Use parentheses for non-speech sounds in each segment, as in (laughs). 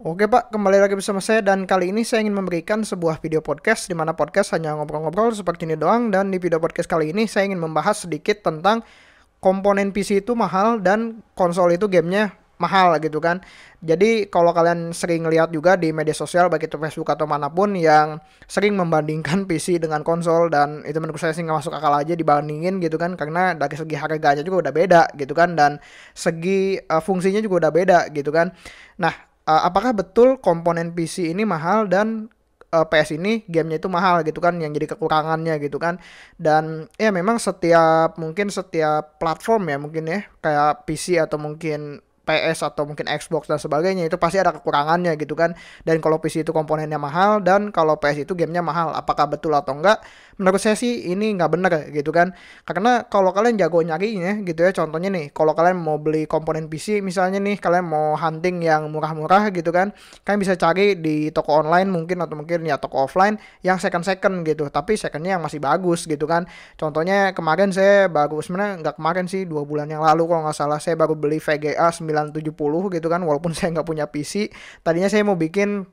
Oke Pak, kembali lagi bersama saya dan kali ini saya ingin memberikan sebuah video podcast di mana podcast hanya ngobrol-ngobrol seperti ini doang dan di video podcast kali ini saya ingin membahas sedikit tentang komponen PC itu mahal dan konsol itu gamenya mahal gitu kan. Jadi kalau kalian sering lihat juga di media sosial baik itu Facebook atau manapun yang sering membandingkan PC dengan konsol dan itu menurut saya sih nggak masuk akal aja dibandingin gitu kan karena dari segi harganya juga udah beda gitu kan dan segi uh, fungsinya juga udah beda gitu kan. Nah uh, apakah betul komponen PC ini mahal dan uh, eh, PS ini gamenya itu mahal gitu kan yang jadi kekurangannya gitu kan dan ya memang setiap mungkin setiap platform ya mungkin ya kayak PC atau mungkin PS atau mungkin Xbox dan sebagainya itu pasti ada kekurangannya gitu kan dan kalau PC itu komponennya mahal dan kalau PS itu gamenya mahal apakah betul atau enggak menurut saya sih ini nggak bener gitu kan karena kalau kalian jago nyarinya gitu ya contohnya nih kalau kalian mau beli komponen PC misalnya nih kalian mau hunting yang murah-murah gitu kan kalian bisa cari di toko online mungkin atau mungkin ya toko offline yang second second gitu tapi secondnya yang masih bagus gitu kan contohnya kemarin saya baru sebenarnya nggak kemarin sih dua bulan yang lalu kalau nggak salah saya baru beli VGA 970 gitu kan walaupun (laughs) saya nggak punya PC tadinya saya mau bikin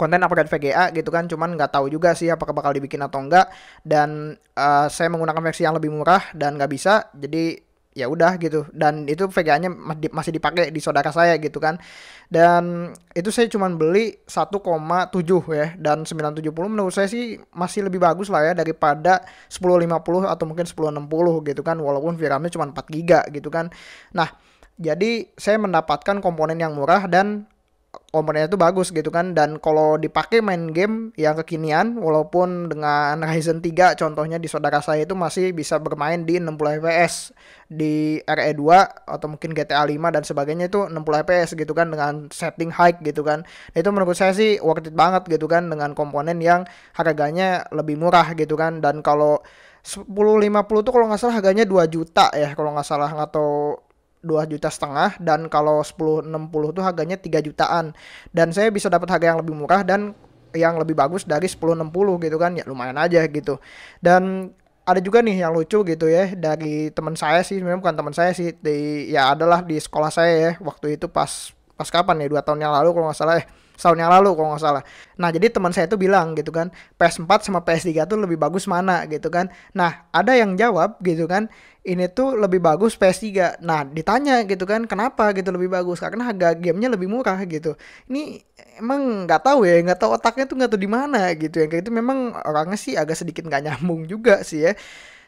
konten upgrade VGA gitu kan cuman nggak tahu juga sih apakah bakal dibikin atau enggak dan uh, saya menggunakan versi yang lebih murah dan nggak bisa jadi ya udah gitu dan itu VGA-nya masih dipakai di saudara saya gitu kan dan itu saya cuman beli 1,7 ya dan 970 menurut saya sih masih lebih bagus lah ya daripada 1050 atau mungkin 1060 gitu kan walaupun VRAM-nya cuma 4 GB gitu kan nah jadi saya mendapatkan komponen yang murah dan komponennya itu bagus gitu kan dan kalau dipakai main game yang kekinian walaupun dengan (laughs) Ryzen 3 contohnya di saudara saya itu masih bisa bermain di 60 fps di RE2 atau mungkin GTA 5 dan sebagainya itu 60 fps gitu kan dengan setting high gitu kan nah, itu menurut saya sih worth it banget gitu kan dengan komponen yang harganya lebih murah gitu kan dan kalau 1050 tuh kalau nggak salah harganya 2 juta ya kalau nggak salah atau dua juta setengah dan kalau 1060 tuh harganya 3 jutaan dan saya bisa dapat harga yang lebih murah dan yang lebih bagus dari 1060 gitu kan ya lumayan aja gitu dan ada juga nih yang lucu gitu ya dari teman saya sih memang bukan teman saya sih di ya adalah di sekolah saya ya waktu itu pas pas kapan ya dua tahun yang lalu kalau nggak salah ya setahun yang lalu kalau nggak salah. Nah jadi teman saya itu bilang gitu kan PS4 sama PS3 tuh lebih bagus mana gitu kan. Nah ada yang jawab gitu kan ini tuh lebih bagus PS3. Nah ditanya gitu kan kenapa gitu lebih bagus karena harga gamenya lebih murah gitu. Ini emang nggak tahu ya nggak tahu otaknya tuh nggak tahu di mana gitu ya. Kayak itu memang orangnya sih agak sedikit nggak nyambung juga sih ya.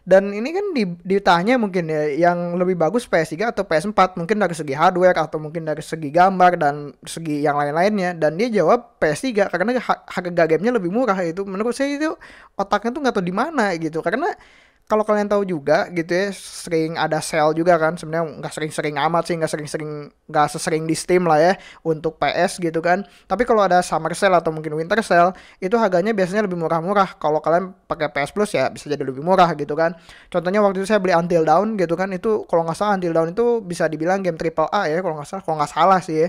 Dan ini kan di, ditanya mungkin ya yang lebih bagus PS3 atau PS4 mungkin dari segi hardware atau mungkin dari segi gambar dan segi yang lain-lainnya dan dia jawab PS3 karena harga gamenya lebih murah itu menurut saya itu otaknya tuh nggak tahu di mana gitu karena kalau kalian tahu juga gitu ya sering ada sale juga kan sebenarnya nggak sering-sering amat sih nggak sering-sering nggak sesering di Steam lah ya untuk PS gitu kan tapi kalau ada summer sale atau mungkin winter sale itu harganya biasanya lebih murah-murah kalau kalian pakai PS Plus ya bisa jadi lebih murah gitu kan contohnya waktu itu saya beli Until Dawn gitu kan itu kalau nggak salah Until Dawn itu bisa dibilang game triple A ya kalau nggak salah kalau nggak salah sih ya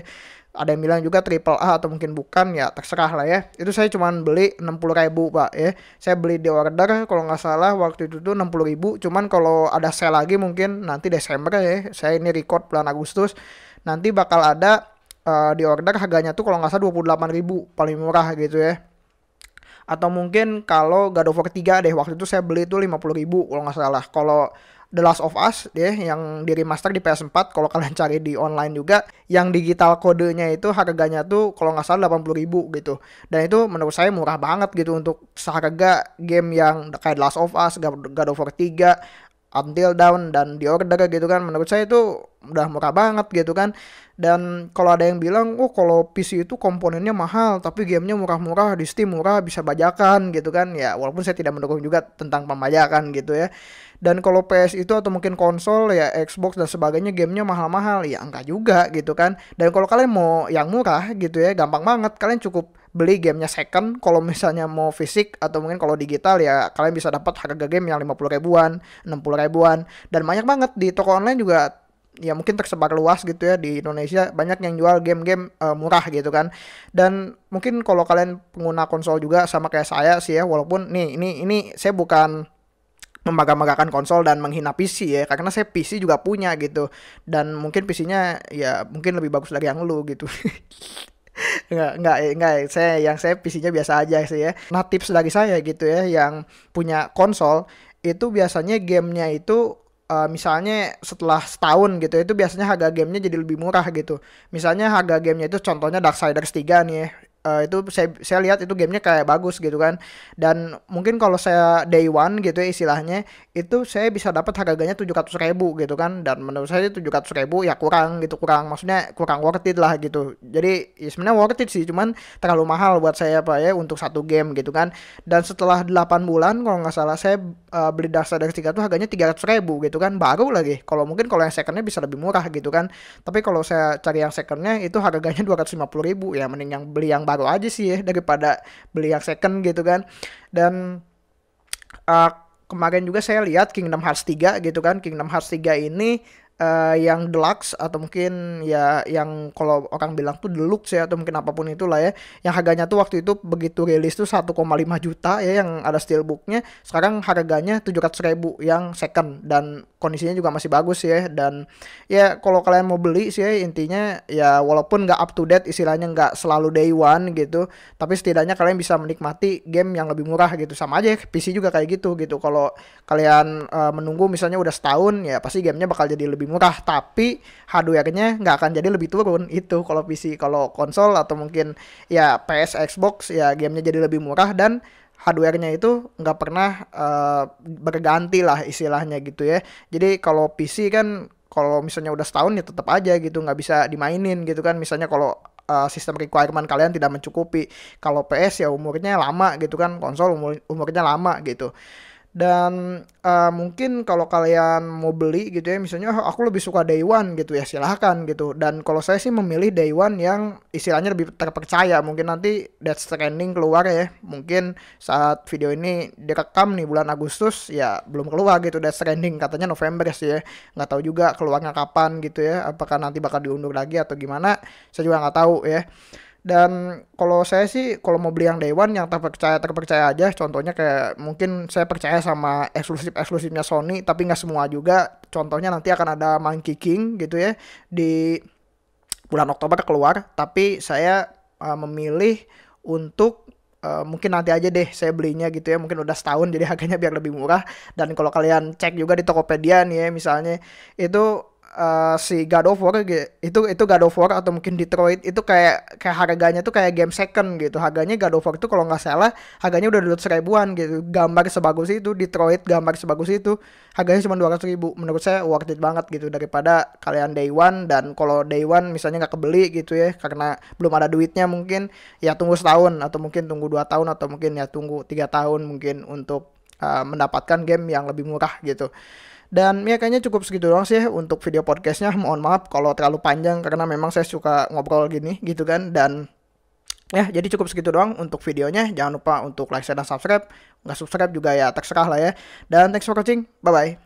ada yang bilang juga triple A atau mungkin bukan ya terserah lah ya itu saya cuma beli 60 ribu pak ya saya beli di order kalau nggak salah waktu itu tuh 60 ribu cuman kalau ada sale lagi mungkin nanti Desember ya saya ini record bulan Agustus nanti bakal ada uh, di order harganya tuh kalau nggak salah 28 ribu paling murah gitu ya atau mungkin kalau God of War 3 deh waktu itu saya beli itu 50 ribu kalau nggak salah kalau The Last of Us deh, ya, yang di remaster di PS4 kalau kalian (laughs) cari di online juga yang digital kodenya itu harganya tuh kalau nggak salah 80 ribu gitu dan itu menurut saya murah banget gitu untuk seharga game yang kayak The Last of Us, God of War 3, until down dan di order gitu kan menurut saya itu udah murah banget gitu kan dan kalau ada yang bilang oh kalau PC itu komponennya mahal tapi gamenya murah-murah di Steam murah bisa bajakan gitu kan ya walaupun saya tidak mendukung juga tentang pembajakan gitu ya dan kalau PS itu atau mungkin konsol ya Xbox dan sebagainya gamenya mahal-mahal ya enggak juga gitu kan dan kalau kalian mau yang murah gitu ya gampang banget kalian cukup beli gamenya second kalau misalnya mau fisik atau mungkin kalau digital ya kalian bisa dapat harga game yang puluh ribuan enam puluh ribuan dan banyak banget di toko online juga ya mungkin tersebar luas gitu ya di Indonesia banyak yang jual game-game uh, murah gitu kan dan mungkin kalau kalian pengguna konsol juga sama kayak saya sih ya walaupun nih ini ini saya bukan memagamagakan konsol dan menghina PC ya karena saya PC juga punya gitu dan mungkin PC-nya ya mungkin lebih bagus lagi yang lu gitu (laughs) nggak nggak enggak. Saya yang saya PC-nya biasa aja sih ya. Nah, tips dari saya gitu ya yang punya konsol itu biasanya gamenya itu uh, misalnya setelah setahun gitu itu biasanya harga gamenya jadi lebih murah gitu misalnya harga gamenya itu contohnya dark Darksiders 3 nih ya uh, itu saya saya lihat itu gamenya kayak bagus gitu kan dan mungkin kalau saya day one gitu ya istilahnya itu saya bisa dapat harganya tujuh ratus ribu gitu kan dan menurut saya tujuh ratus ribu ya kurang gitu kurang maksudnya kurang worth it lah gitu jadi ya sebenarnya worth it sih cuman terlalu mahal buat saya pak ya untuk satu game gitu kan dan setelah 8 bulan kalau nggak salah saya uh, beli dasar dari tiga tuh harganya tiga ratus ribu gitu kan baru lagi kalau mungkin kalau yang secondnya bisa lebih murah gitu kan tapi kalau saya cari yang secondnya itu harganya dua ratus lima puluh ribu ya mending yang beli yang baru aja sih ya daripada beli yang second gitu kan. Dan uh, kemarin juga saya lihat Kingdom Hearts 3 gitu kan. Kingdom Hearts 3 ini uh, yang deluxe atau mungkin ya yang kalau orang bilang tuh deluxe ya atau mungkin apapun itulah ya yang harganya tuh waktu itu begitu rilis tuh 1,5 juta ya yang ada steelbooknya sekarang harganya 700 ribu yang second dan kondisinya juga masih bagus ya dan ya kalau kalian mau beli sih ya, intinya ya walaupun nggak up to date istilahnya nggak selalu day one gitu tapi setidaknya kalian bisa menikmati game yang lebih murah gitu sama aja PC juga kayak gitu gitu kalau kalian uh, menunggu misalnya udah setahun ya pasti gamenya bakal jadi lebih lebih murah tapi hardware-nya nggak akan jadi lebih turun itu kalau PC kalau konsol atau mungkin ya PS Xbox ya gamenya jadi lebih murah dan hardware-nya itu nggak pernah uh, berganti lah istilahnya gitu ya. Jadi kalau PC kan kalau misalnya udah setahun ya tetap aja gitu nggak bisa dimainin gitu kan. Misalnya kalau uh, sistem requirement kalian tidak mencukupi. Kalau PS ya umurnya lama gitu kan, konsol umur umurnya lama gitu dan uh, mungkin kalau kalian mau beli gitu ya misalnya oh, aku lebih suka day one gitu ya silahkan gitu dan kalau saya sih memilih day one yang istilahnya lebih terpercaya mungkin nanti Death Stranding keluar ya mungkin saat video ini direkam nih bulan Agustus ya belum keluar gitu Death Stranding katanya November sih ya nggak tahu juga keluarnya kapan gitu ya apakah nanti bakal diundur lagi atau gimana saya juga nggak tahu ya dan kalau saya sih kalau mau beli yang day one yang terpercaya terpercaya aja contohnya kayak mungkin saya percaya sama eksklusif eksklusifnya Sony tapi nggak semua juga contohnya nanti akan ada Monkey King gitu ya di bulan Oktober keluar tapi saya uh, memilih untuk uh, mungkin nanti aja deh saya belinya gitu ya mungkin udah setahun (laughs) jadi harganya biar lebih murah dan kalau kalian cek juga di Tokopedia nih ya misalnya itu uh, si God of War itu itu God of War atau mungkin Detroit itu kayak kayak harganya tuh kayak game second gitu harganya God of War tuh kalau nggak salah harganya udah dua ribuan gitu gambar sebagus itu Detroit gambar sebagus itu harganya cuma dua ratus ribu menurut saya worth it banget gitu daripada kalian day one dan kalau day one misalnya nggak kebeli gitu ya karena belum ada duitnya mungkin ya tunggu setahun atau mungkin tunggu dua tahun atau mungkin ya tunggu tiga tahun mungkin untuk Uh, mendapatkan game yang lebih murah gitu. Dan ya kayaknya cukup segitu doang sih ya untuk video podcastnya. Mohon maaf kalau terlalu panjang karena memang saya suka ngobrol gini gitu kan. Dan ya jadi cukup segitu doang untuk videonya. Jangan lupa untuk like, share, dan subscribe. Nggak subscribe juga ya terserah lah ya. Dan thanks for watching. Bye-bye.